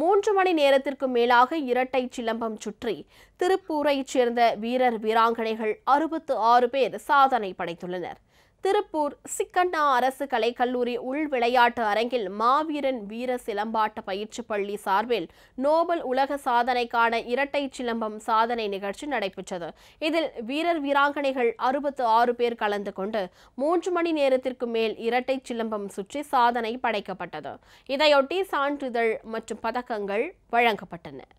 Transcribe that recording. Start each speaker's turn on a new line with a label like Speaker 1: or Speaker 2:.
Speaker 1: மூன்று மணி நேரத்திற்கு மேலாக இரட்டை சிலம்பம் சுற்றி திருப்பூரைச் சேர்ந்த வீரர் வீராங்கனைகள் அறுபத்து ஆறு பேர் சாதனை படைத்துள்ளனர் திருப்பூர் சிக்கண்ணா அரசு கலைக்கல்லூரி உள் விளையாட்டு அரங்கில் மாவீரன் வீர சிலம்பாட்ட பயிற்சி பள்ளி சார்பில் நோபல் உலக சாதனைக்கான இரட்டை சிலம்பம் சாதனை நிகழ்ச்சி நடைபெற்றது இதில் வீரர் வீராங்கனைகள் அறுபத்து ஆறு பேர் கலந்து கொண்டு மூன்று மணி நேரத்திற்கு மேல் இரட்டை சிலம்பம் சுற்றி சாதனை படைக்கப்பட்டது இதையொட்டி சான்றிதழ் மற்றும் பதக்கங்கள் வழங்கப்பட்டன